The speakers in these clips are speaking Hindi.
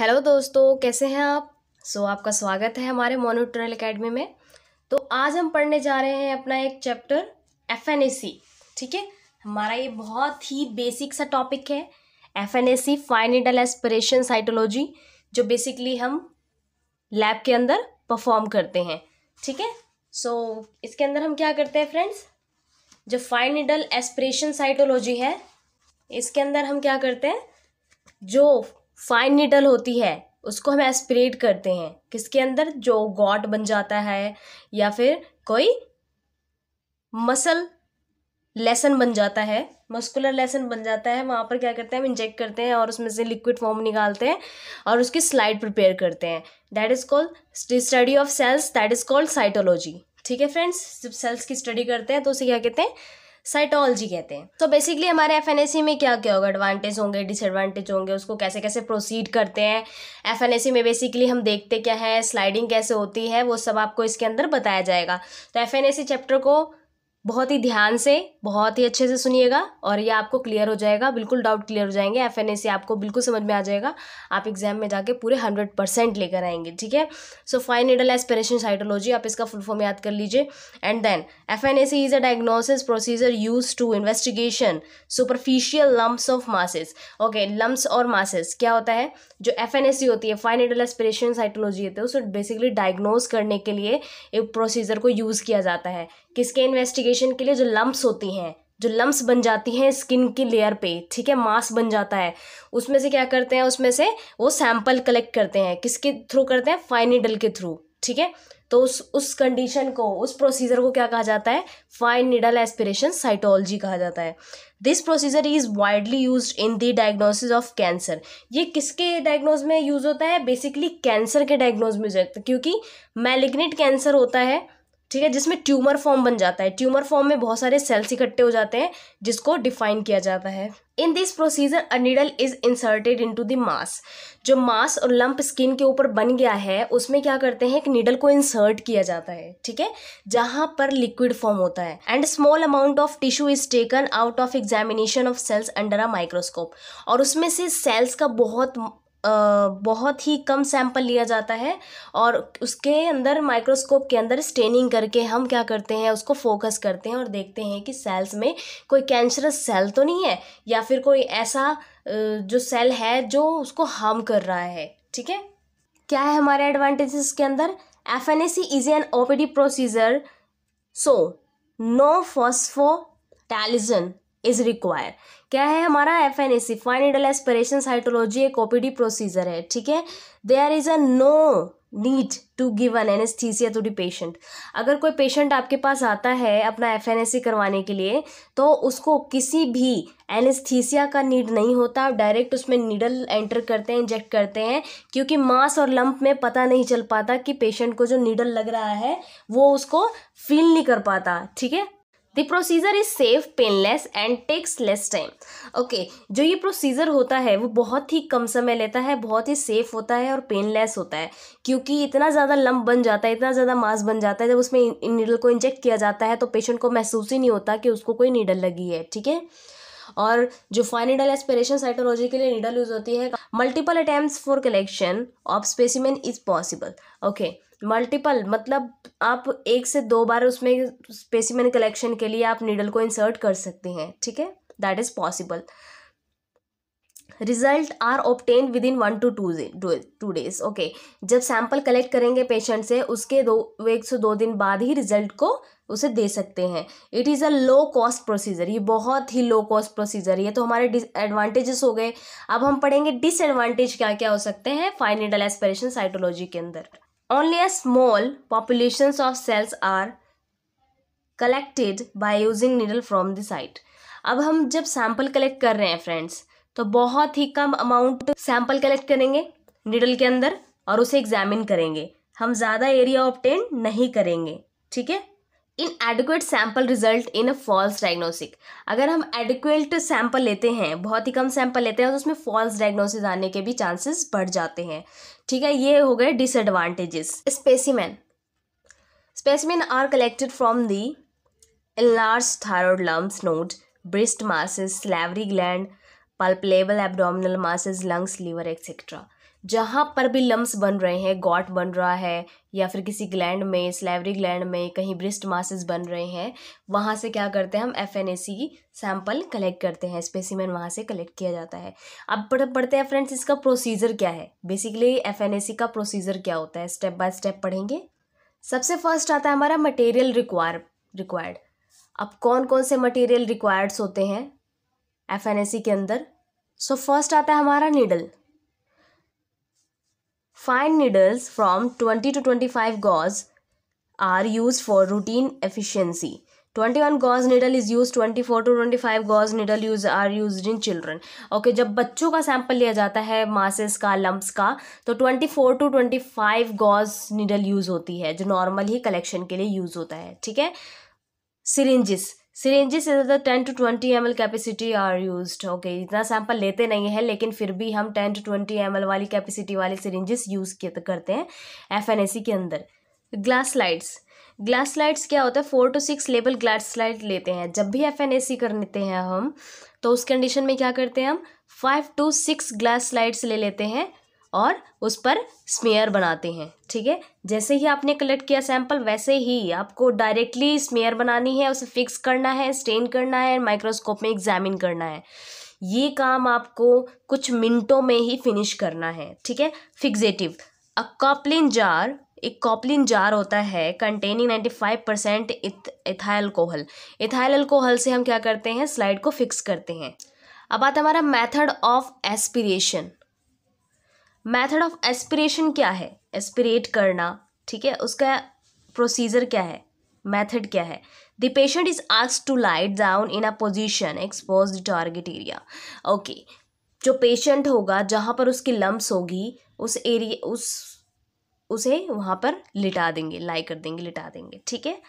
हेलो दोस्तों कैसे हैं आप सो so, आपका स्वागत है हमारे मोनोट्रल अकेडमी में तो आज हम पढ़ने जा रहे हैं अपना एक chapter F N A C ठीक है हमारा ये बहुत ही बेसिक सा टॉपिक है F N A C fine needle aspiration cytology जो बेसिकली हम लैब के अंदर परफॉर्म करते हैं ठीक है सो so, इसके अंदर हम क्या करते हैं फ्रेंड्स जो फाइनिडल एस्परेशन साइटोलॉजी है इसके अंदर हम क्या करते हैं जो फाइन निडल होती है उसको हम एस्पिरेट करते हैं किसके अंदर जो गॉट बन जाता है या फिर कोई मसल लेसन बन जाता है मस्कुलर लेसन बन जाता है वहाँ पर क्या करते हैं हम इंजेक्ट करते हैं और उसमें से लिक्विड फॉर्म निकालते हैं और उसकी स्लाइड प्रिपेयर करते हैं that is called study of cells that is called cytology ठीक है फ्रेंड्स जब सेल्स की स्टडी करते हैं तो उसे क्या कहते हैं साइटोलॉजी कहते हैं तो बेसिकली हमारे एफ में क्या क्या होगा एडवांटेज होंगे डिसएडवांटेज होंगे उसको कैसे कैसे प्रोसीड करते हैं एफ में बेसिकली हम देखते क्या है स्लाइडिंग कैसे होती है वो सब आपको इसके अंदर बताया जाएगा तो एफ चैप्टर को बहुत ही ध्यान से बहुत ही अच्छे से सुनिएगा और ये आपको क्लियर हो जाएगा बिल्कुल डाउट क्लियर हो जाएंगे एफ एन सी आपको बिल्कुल समझ में आ जाएगा आप एग्जाम में जाके पूरे हंड्रेड परसेंट लेकर आएंगे ठीक है so fine needle aspiration cytology आप इसका फुल फॉर्म याद कर लीजिए and then F N C is a diagnosis procedure use to investigation superficial lumps of masses okay lumps और मासेस क्या होता है जो एफ एन सी होती है फाइन नीडल एस्पिरेशन साइटोलॉजी होती है उसे बेसिकली डायग्नोज करने के लिए एक प्रोसीजर को यूज़ किया जाता है किसके इन्वेस्टिगेशन एप्लीकेशन के लिए जो लम्ब्स होती हैं जो लम्ब्स बन जाती हैं स्किन की लेयर पे ठीक है मास बन जाता है उसमें से क्या करते हैं उसमें से वो सैंपल कलेक्ट करते हैं किसके थ्रू करते हैं फाइनिडल के थ्रू ठीक है तो उस उस कंडीशन को उस प्रोसीजर को क्या कहा जाता है फाइन निडल एस्पिरेशन साइटोलॉजी कहा जाता है this procedure is widely use in the diagnosis of cancer ये किसके डायग्नोज में यूज होता है बेसिकली कैंसर के डायग्नोज में क्योंकि मैलिग्नेट कैंसर होता है ठीक है जिसमें ट्यूमर फॉर्म बन जाता है ट्यूमर फॉर्म में बहुत सारे सेल्स इकट्ठे हो जाते हैं जिसको डिफाइन किया जाता है in this procedure a needle is inserted into the mass जो मास और लंप स्किन के ऊपर बन गया है उसमें क्या करते हैं एक नीडल को इंसर्ट किया जाता है ठीक है जहां पर लिक्विड फॉर्म होता है and small amount of tissue is taken out of examination of cells under a microscope और उसमें से सेल्स का बहुत बहुत ही कम सैंपल लिया जाता है और उसके अंदर माइक्रोस्कोप के अंदर स्टेनिंग करके हम क्या करते हैं उसको फोकस करते हैं और देखते हैं कि सेल्स में कोई कैंसरस सेल तो नहीं है या फिर कोई ऐसा जो सेल है जो उसको हार्म कर रहा है ठीक है क्या है हमारे एडवांटेजेस के अंदर F N A C is an OPD procedure so no hospitalization is require क्या है हमारा F N A C fine needle aspiration cytology एक ओपीडी प्रोसीजर है ठीक है there is a no need to give an anaesthesia to the patient अगर कोई पेशेंट आपके पास आता है अपना एफ एन सी करवाने के लिए तो उसको किसी भी एनेस्थीसिया का नीड नहीं होता आप डायरेक्ट उसमें नीडल एंटर करते हैं इंजेक्ट करते हैं क्योंकि मांस और लंप में पता नहीं चल पाता कि पेशेंट को जो नीडल लग रहा है वो उसको फील नहीं कर पाता ठीक है the procedure is safe painless and takes less time okay जो ये प्रोसीजर होता है वो बहुत ही कम समय लेता है बहुत ही सेफ होता है और पेनलेस होता है क्योंकि इतना ज़्यादा लंब बन जाता है इतना ज़्यादा मास बन जाता है जब उसमें नीडल को इंजेक्ट किया जाता है तो पेशेंट को महसूस ही नहीं होता कि उसको कोई नीडल लगी है ठीक है और जो फाइनिडल एस्पिरेशन साइटोलॉजी के लिए नीडल यूज होती है multiple attempt for collection of specimen is possible okay multiple मतलब आप एक से दो बार उसमें स्पेसिमेन कलेक्शन के लिए आप नीडल को इंसर्ट कर सकते हैं ठीक है that is possible result are obtain within one to two two days okay जब सैंपल कलेक्ट करेंगे पेशेंट से उसके दो एक से दो दिन बाद ही रिजल्ट को उसे दे सकते हैं it is a low cost procedure ये बहुत ही लो कॉस्ट प्रोसीजर ये तो हमारे एडवांटेजेस हो गए अब हम पढ़ेंगे डिसएडवांटेज क्या क्या हो सकते हैं फाइनिडल एस्पिरेशन साइटोलॉजी के अंदर Only a small populations of cells are collected by using needle from the site. अब हम जब सैंपल कलेक्ट कर रहे हैं फ्रेंड्स तो बहुत ही कम अमाउंट सैंपल कलेक्ट करेंगे निडल के अंदर और उसे एग्जामिन करेंगे हम ज़्यादा एरिया ऑप्टेन नहीं करेंगे ठीक है inadequate sample result in a false diagnosis अगर हम एडिक्वेट सैंपल लेते हैं बहुत ही कम सैंपल लेते हैं तो उसमें फॉल्स डायग्नोसिस आने के भी चांसेस बढ़ जाते हैं ठीक है ये हो गए disadvantages specimen specimen are collected from the enlarge thyroid lymph node breast masses salivary gland palpable abdominal masses lungs liver etcetera जहाँ पर भी लम्स बन रहे हैं गॉट बन रहा है या फिर किसी ग्लैंड में स्लेवरी ग्लैंड में कहीं ब्रिस्ट मासेस बन रहे हैं वहाँ से क्या करते हैं हम F N A C sample collect करते हैं स्पेसिमेन वहाँ से कलेक्ट किया जाता है अब पढ़ पढ़ते हैं फ्रेंड्स इसका प्रोसीजर क्या है basically F N A C का प्रोसीजर क्या होता है स्टेप बाय स्टेप पढ़ेंगे सबसे फर्स्ट आता है हमारा मटेरियल रिक्वायर रिक्वायर्ड अब कौन कौन से मटेरियल रिक्वायर्ड्स होते हैं एफ एन ए सी के अंदर सो so, फर्स्ट आता है हमारा needle Fine needles from 20 to 25 gauze are used for routine efficiency. 21 gauge needle is use 24 to 25 gauge needle use are use in children okay जब बच्चों का सैंपल लिया जाता है मासेस का लम्ब्स का तो 24 टू 25 गॉज नीडल यूज़ होती है जो नॉर्मल ही कलेक्शन के लिए यूज़ होता है ठीक है syringes syringes is the ten to twenty M capacity are use okay इतना सैंपल लेते नहीं है लेकिन फिर भी हम टेन टू ट्वेंटी एम वाली कैपेसिटी वाले सीरेंजेस यूज़ करते हैं एफ एन के अंदर ग्लास स्लाइड्स ग्लास स्लाइड्स क्या होता है four to six level glass slide लेते हैं जब भी एफ एन लेते हैं हम तो उस कंडीशन में क्या करते हैं हम five to six glass slides ले लेते हैं और उस पर स्मेयर बनाते हैं ठीक है जैसे ही आपने कलेक्ट किया सैंपल वैसे ही आपको डायरेक्टली स्मेयर बनानी है उसे फिक्स करना है स्टेन करना है माइक्रोस्कोप में एग्जामिन करना है ये काम आपको कुछ मिनटों में ही फिनिश करना है ठीक है फिक्सेटिव अ कॉपलिन जार एक कॉपलिन जार होता है containing ninety five percent ethyl कोहल इथाइल अल्कोहल से हम क्या करते हैं स्लाइड को फिक्स करते हैं अब आता हमारा method of aspiration method of aspiration क्या है एस्पिरेट करना ठीक है उसका प्रोसीजर क्या है मेथड क्या है the patient is ask to lie down in a position expose the target area okay जो पेशेंट होगा जहाँ पर उसकी लम्ब्स होगी उस एरिया उस उसे वहाँ पर लिटा देंगे लाई कर देंगे लिटा देंगे ठीक है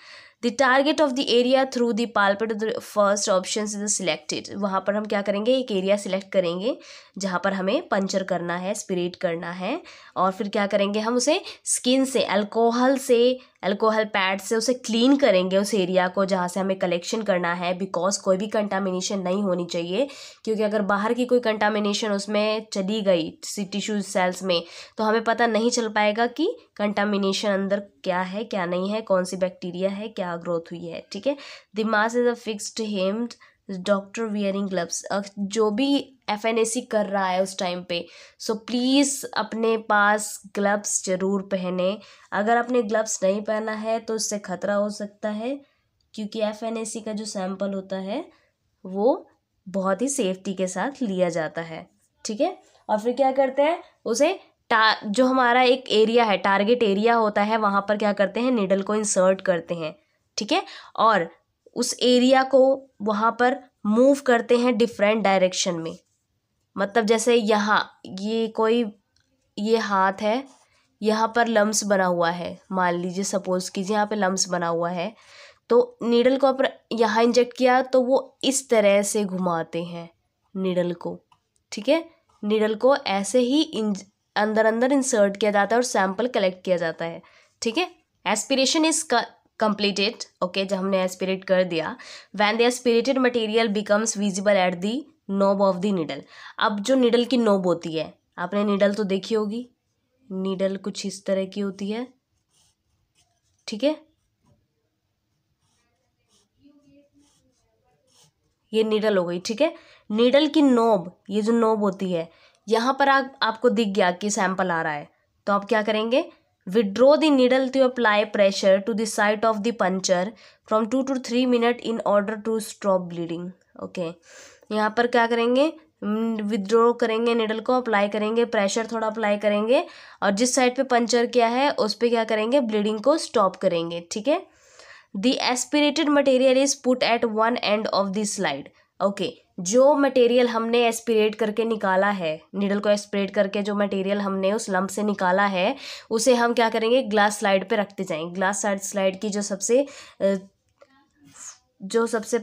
the target of the area through the palpate first option is selected वहाँ पर हम क्या करेंगे एक एरिया सिलेक्ट करेंगे जहाँ पर हमें पंचर करना है स्पिरिट करना है और फिर क्या करेंगे हम उसे स्किन से अल्कोहल से अल्कोहल पैड से उसे क्लीन करेंगे उस एरिया को जहाँ से हमें कलेक्शन करना है बिकॉज कोई भी कंटामिनेशन नहीं होनी चाहिए क्योंकि अगर बाहर की कोई कंटामिनेशन उसमें चली गई टिश्यू सेल्स में तो हमें पता नहीं चल पाएगा कि कंटामिनेशन अंदर क्या है क्या नहीं है कौन सी बैक्टीरिया है क्या ग्रोथ हुई है ठीक है दिमाग is a fixed hand doctor wearing gloves जो भी एफ कर रहा है उस टाइम पे सो प्लीज़ अपने पास ग्लव्स ज़रूर पहने अगर आपने ग्लव्स नहीं पहना है तो इससे ख़तरा हो सकता है क्योंकि एफ का जो सैम्पल होता है वो बहुत ही सेफ्टी के साथ लिया जाता है ठीक है और फिर क्या करते हैं उसे टा जो हमारा एक एरिया है टारगेट एरिया होता है वहाँ पर क्या करते हैं निडल को इंसर्ट करते हैं ठीक है और उस एरिया को वहाँ पर मूव करते हैं डिफरेंट डायरेक्शन में मतलब जैसे यहाँ ये कोई ये हाथ है यहाँ पर लम्स बना हुआ है मान लीजिए सपोज़ कीजिए यहाँ पे लम्स बना हुआ है तो नीडल को आप यहाँ इंजेक्ट किया तो वो इस तरह से घुमाते हैं नीडल को ठीक है नीडल को ऐसे ही अंदर अंदर इंसर्ट किया जाता है और सैंपल कलेक्ट किया जाता है ठीक है एस्पिरेशन इज कंप्लीटेड ओके जब हमने एस्पिरेट कर दिया when the aspirated material becomes visible at the knob of the needle अब जो निडल की नोब होती है आपने निडल तो देखी होगी निडल कुछ इस तरह की होती है ठीक है ये नीडल हो गई ठीक है नीडल की नोब ये जो नोब होती है यहाँ पर आप आपको दिख गया कि सैंपल आ रहा है तो आप क्या करेंगे Withdraw the needle to apply pressure to the site of the puncture from two to three minute in order to stop bleeding okay यहाँ पर क्या करेंगे विदड्रॉ करेंगे निडल को अप्लाई करेंगे प्रेशर थोड़ा अप्लाई करेंगे और जिस साइड पे पंचर किया है उस पर क्या करेंगे ब्लीडिंग को स्टॉप करेंगे ठीक है the aspirated material is put at one end of the slide okay जो मटेरियल हमने एस्पिरेट करके निकाला है निडल को एस्पिरेट करके जो मटेरियल हमने उस लंप से निकाला है उसे हम क्या करेंगे ग्लास स्लाइड पे रखते जाएंगे ग्लास स्लाइड की जो सबसे जो सबसे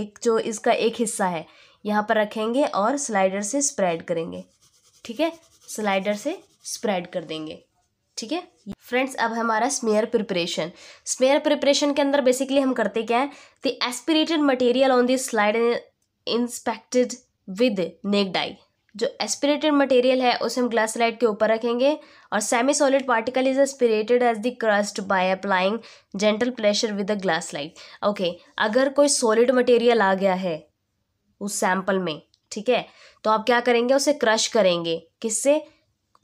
एक जो इसका एक हिस्सा है यहाँ पर रखेंगे और स्लाइडर से स्प्रेड करेंगे ठीक है स्लाइडर से स्प्रेड कर देंगे ठीक है फ्रेंड्स अब हमारा स्मेयर प्रिपरेशन स्मेयर प्रिपरेशन के अंदर बेसिकली हम करते क्या है the aspirated material on this slide inspected with naked eye जो एस्पिरेटेड मटेरियल है उसे हम ग्लास स्लाइड के ऊपर रखेंगे और semi solid particle is aspirated as the crust by applying gentle pressure with a glass slide okay अगर कोई सॉलिड मटेरियल आ गया है उस सैंपल में ठीक है तो आप क्या करेंगे उसे क्रश करेंगे किससे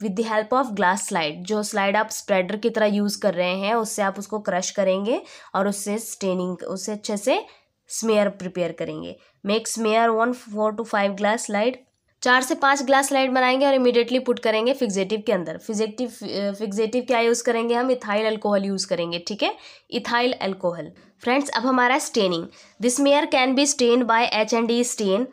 with the help of glass slide जो स्लाइड आप स्प्रेडर की तरह यूज़ कर रहे हैं उससे आप उसको क्रश करेंगे और उससे स्टेनिंग उससे अच्छे से स्मेयर प्रिपेयर करेंगे make smear one four to five glass slide चार से पाँच ग्लास स्लाइड बनाएंगे और इमीडिएटली पुट करेंगे फिक्जेटिव के अंदर फिजेटिव फिक्जेटिव क्या यूज़ करेंगे हम इथाइल अल्कोहल यूज़ करेंगे ठीक है इथाइल अल्कोहल फ्रेंड्स अब हमारा staining this smear can be stain by H and E stain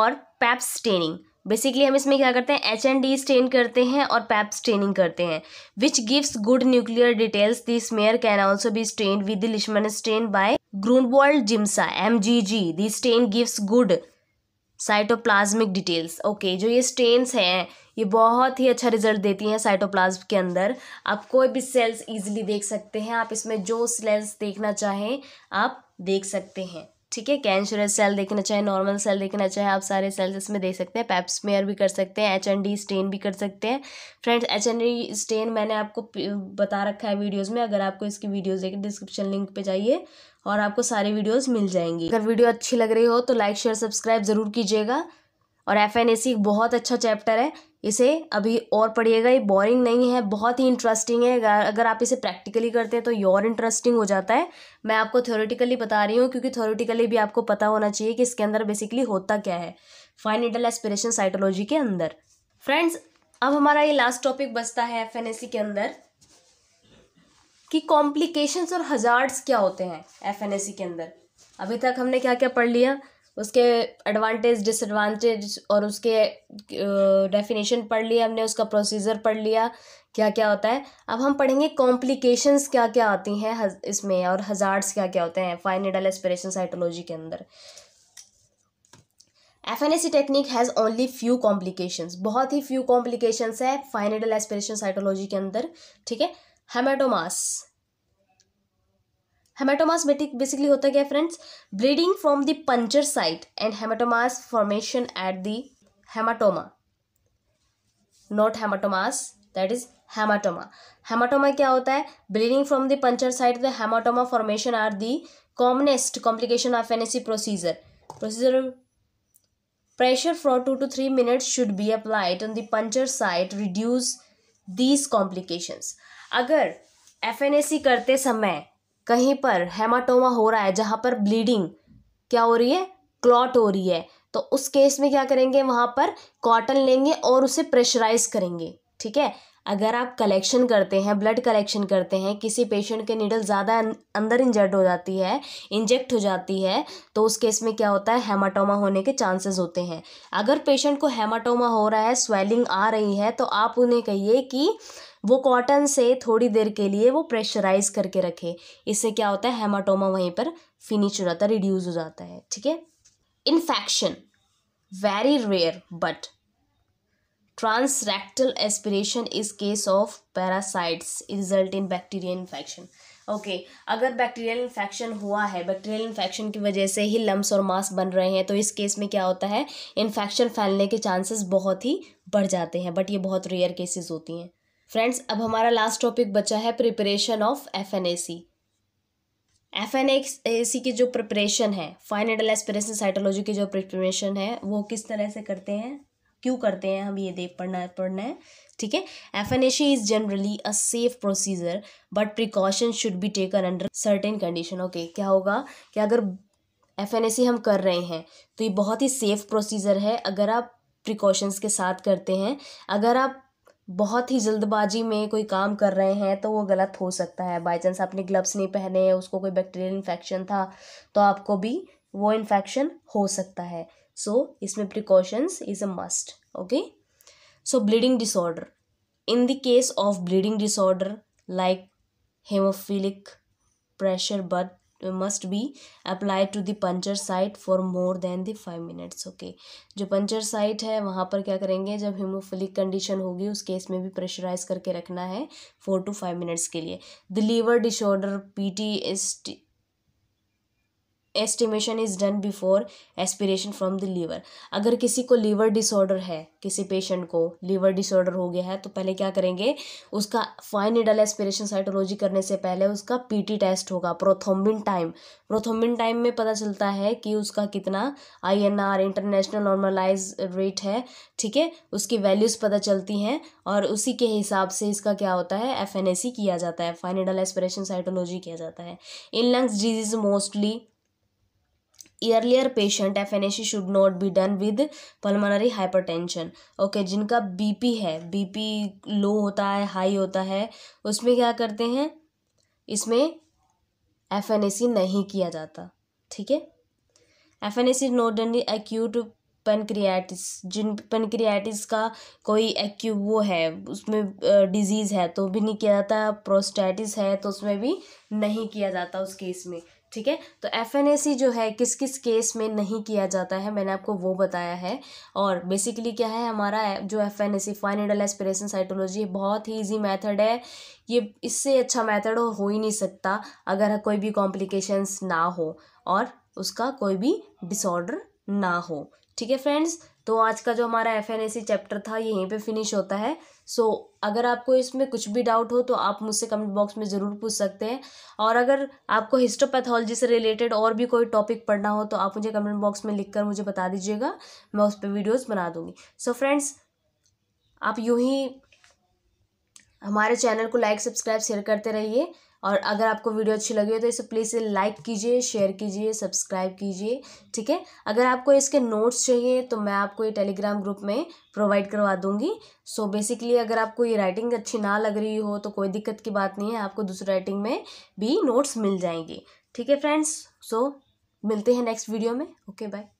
और पैप्स स्टेनिंग बेसिकली हम इसमें क्या करते हैं एच एंड डी स्टेन करते हैं और पैप स्टेनिंग करते हैं which gives good nuclear details the smear can also be stain with Leishman stain by Grunwald Giemsa M G G the stain gives good cytoplasmic details okay जो ये स्टेन्स हैं ये बहुत ही अच्छा रिजल्ट देती हैं साइटोप्लाज्म के अंदर आप कोई भी सेल्स ईजिली देख सकते हैं आप इसमें जो सेल्स देखना चाहें आप देख सकते हैं ठीक है कैंसरस सेल देखना चाहे नॉर्मल सेल देखना चाहे आप सारे सेल्स इसमें देख सकते हैं पैप्समेयर भी कर सकते हैं एच एन डी स्टेन भी कर सकते हैं friends H N D stain मैंने आपको बता रखा है वीडियोज़ में अगर आपको इसकी वीडियोज़ देखें डिस्क्रिप्शन लिंक पर जाइए और आपको सारी वीडियोज़ मिल जाएंगी अगर वीडियो अच्छी लग रही हो तो लाइक शेयर सब्सक्राइब ज़रूर कीजिएगा और एफ एन ए सी बहुत अच्छा चैप्टर है इसे अभी और पढ़िएगा ये बोरिंग नहीं है बहुत ही इंटरेस्टिंग है अगर आप इसे प्रैक्टिकली करते हैं तो ये और इंटरेस्टिंग हो जाता है मैं आपको थ्योरेटिकली बता रही हूँ क्योंकि थ्योरेटिकली भी आपको पता होना चाहिए कि इसके अंदर बेसिकली होता क्या है फाइनेटल एस्पिरेशन साइकोलॉजी के अंदर फ्रेंड्स अब हमारा ये लास्ट टॉपिक बचता है एफ के अंदर कि कॉम्प्लिकेशंस और हजार्ड्स क्या होते हैं एफ के अंदर अभी तक हमने क्या क्या पढ़ लिया उसके एडवांटेज डिसएडवांटेज और उसके डेफिनेशन पढ़ लिया हमने उसका प्रोसीजर पढ़ लिया क्या क्या होता है अब हम पढ़ेंगे कॉम्प्लिकेशंस क्या क्या आती हैं इसमें और हज़ार्ड्स क्या क्या होते हैं फाइनेडल एस्पिरेशन साइटोलॉजी के अंदर F N S technique has only few complications बहुत ही फ्यू कॉम्प्लिकेशंस है फाइनेडल एस्पिरेशन साइटोलॉजी के अंदर ठीक है हेमाटोमास हेमाटोमास बेसिकली होता क्या है friends bleeding from the puncture site and haematomas formation at the haematoma not haematomas that is haematoma haematoma क्या होता है bleeding from the puncture site the haematoma formation are the commonest complication of NAC procedure procedure pressure for two to three minute should be applied on the puncture site reduce these complications अगर एफ करते समय कहीं पर हेमाटोमा हो रहा है जहाँ पर ब्लीडिंग क्या हो रही है क्लॉट हो रही है तो उस केस में क्या करेंगे वहाँ पर कॉटन लेंगे और उसे प्रेशराइज करेंगे ठीक है अगर आप कलेक्शन करते हैं ब्लड कलेक्शन करते हैं किसी पेशेंट के नीडल ज़्यादा अं-, अंदर इंजर्ड हो जाती है इंजेक्ट हो जाती है तो उस केस में क्या होता है हेमाटोमा होने के चांसेस होते हैं अगर पेशेंट को हेमाटोमा हो रहा है स्वेलिंग आ रही है तो आप उन्हें कहिए कि वो कॉटन से थोड़ी देर के लिए वो प्रेशराइज करके रखें इससे क्या होता है हेमाटोमा वहीं पर फिनिश हो जाता है रिड्यूज़ हो जाता है ठीक है infection very rare but transrectal aspiration is case of parasites result in bacterial infection okay okay, अगर बैक्टीरियल इन्फेक्शन हुआ है बैक्टीरियल इन्फेक्शन की वजह से ही लम्स और मास बन रहे हैं तो इस केस में क्या होता है इन्फेक्शन फैलने के चांसेस बहुत ही बढ़ जाते हैं बट ये बहुत रेयर केसेस होती हैं फ्रेंड्स अब हमारा लास्ट टॉपिक बचा है preparation of F N A C F N A C की जो प्रिपरेशन है फाइनेडल एस्पिरेशन साइटोलॉजी की जो प्रिपरेशन है वो किस तरह से करते हैं क्यों करते हैं हम ये देख पढ़ना है पढ़ना है ठीक है F N A C is generally a safe procedure but precaution should be taken under certain condition okay क्या होगा कि अगर एफ एन ए सी हम कर रहे हैं तो ये बहुत ही सेफ प्रोसीजर है अगर आप प्रिकॉशंस के साथ करते हैं अगर आप बहुत ही जल्दबाजी में कोई काम कर रहे हैं तो वो गलत हो सकता है बाई चांस आपने ग्लव्स नहीं पहने उसको कोई बैक्टीरियल इन्फेक्शन था तो आपको भी वो इन्फेक्शन हो सकता है सो so, इसमें precautions is a must okay so bleeding disorder in the case of bleeding disorder like haemophilic pressure but must be apply to the puncture site for more than the five minutes okay जो पंचर साइट है वहाँ पर क्या करेंगे जब हिमोफिलिक कंडीशन होगी उस केस में भी प्रेशराइज करके रखना है फोर टू फाइव मिनट्स के लिए the liver disorder P T S T estimation is done before aspiration from the liver अगर किसी को लीवर डिसऑर्डर है किसी पेशेंट को लीवर डिसऑर्डर हो गया है तो पहले क्या करेंगे उसका फाइन निडल एस्पिरेशन साइटोलॉजी करने से पहले उसका पीटी टेस्ट होगा प्रोथोम्बिन टाइम प्रोथोम्बिन टाइम में पता चलता है कि उसका कितना I N R international normalise rate है ठीक है उसकी वैल्यूज़ पता चलती हैं और उसी के हिसाब से इसका क्या होता है एफ एन ए सी किया जाता है फाइनिडल एस्पिरेशन साइटोलॉजी किया जाता है in lungs disease mostly earlier patient FNAC should not be done with pulmonary hypertension okay okay, जिनका पी है पी लो होता है हाई होता है उसमें क्या करते हैं इसमें एफ नहीं किया जाता ठीक है F N S is not done acute pancreatitis जिन पेनक्रियाटिस का कोई एक्यू वो है उसमें डिजीज़ है तो भी नहीं किया जाता प्रोस्टैटिस है तो उसमें भी नहीं किया जाता उस केस में ठीक है तो एफ जो है किस किस केस में नहीं किया जाता है मैंने आपको वो बताया है और बेसिकली क्या है हमारा जो F N A C fine needle aspiration cytology बहुत ही ईजी मैथड है ये इससे अच्छा मैथड हो ही नहीं सकता अगर कोई भी कॉम्प्लिकेशंस ना हो और उसका कोई भी डिसऑर्डर ना हो ठीक है फ्रेंड्स तो आज का जो हमारा एफ चैप्टर था यहीं पे फिनिश होता है सो so, अगर आपको इसमें कुछ भी डाउट हो तो आप मुझसे कमेंट बॉक्स में ज़रूर पूछ सकते हैं और अगर आपको हिस्टोपैथोलॉजी से रिलेटेड और भी कोई टॉपिक पढ़ना हो तो आप मुझे कमेंट बॉक्स में लिखकर मुझे बता दीजिएगा मैं उस पर वीडियोज़ बना दूँगी सो so, फ्रेंड्स आप यूँ ही हमारे चैनल को लाइक सब्सक्राइब शेयर करते रहिए और अगर आपको वीडियो अच्छी लगी हो तो इसे प्लीज़ लाइक कीजिए शेयर कीजिए सब्सक्राइब कीजिए ठीक है अगर आपको इसके नोट्स चाहिए तो मैं आपको ये टेलीग्राम ग्रुप में प्रोवाइड करवा दूंगी सो so बेसिकली अगर आपको ये राइटिंग अच्छी ना लग रही हो तो कोई दिक्कत की बात नहीं है आपको दूसरी राइटिंग में भी नोट्स मिल जाएंगी ठीक है फ्रेंड्स सो so, मिलते हैं नेक्स्ट वीडियो में ओके okay, बाय